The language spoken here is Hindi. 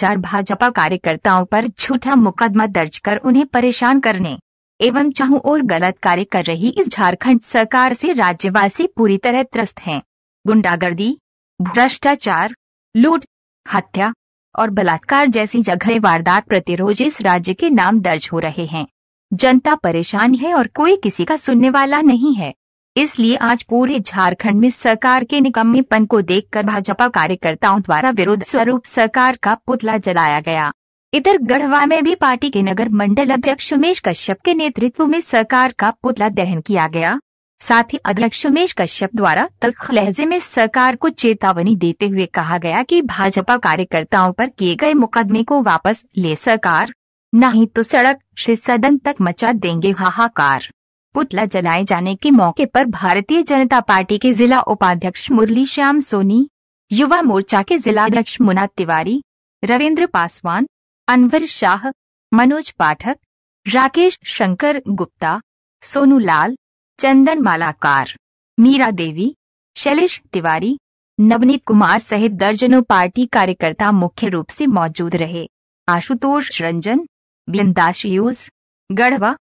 चार भाजपा कार्यकर्ताओं पर झूठा मुकदमा दर्ज कर उन्हें परेशान करने एवं चाहू और गलत कार्य कर रही इस झारखंड सरकार से राज्यवासी पूरी तरह त्रस्त हैं गुंडागर्दी भ्रष्टाचार लूट हत्या और बलात्कार जैसी जगह वारदात प्रतिरोध इस राज्य के नाम दर्ज हो रहे हैं जनता परेशान है और कोई किसी का सुनने वाला नहीं है इसलिए आज पूरे झारखंड में सरकार के निकम्मीपन को देखकर भाजपा कार्यकर्ताओं द्वारा विरोध स्वरूप सरकार का पुतला जलाया गया इधर गढ़वा में भी पार्टी के नगर मंडल अध्यक्ष उमेश कश्यप के नेतृत्व में सरकार का पुतला दहन किया गया साथ ही अध्यक्ष उमेश कश्यप द्वारा तल्ख लहजे में सरकार को चेतावनी देते हुए कहा गया कि भाजपा कार्यकर्ताओं पर किए गए मुकदमे को वापस ले सरकार नहीं तो सड़क से सदन तक मचा देंगे हाहाकार पुतला जलाए जाने के मौके पर भारतीय जनता पार्टी के जिला उपाध्यक्ष मुरली श्याम सोनी युवा मोर्चा के जिलाध्यक्ष मुना तिवारी रविन्द्र पासवान अनवर शाह मनोज पाठक राकेश शंकर गुप्ता सोनू लाल चंदन मालाकार मीरा देवी शैलेश तिवारी नवनीत कुमार सहित दर्जनों पार्टी कार्यकर्ता मुख्य रूप से मौजूद रहे आशुतोष रंजन बिंदाशियूस गढ़वा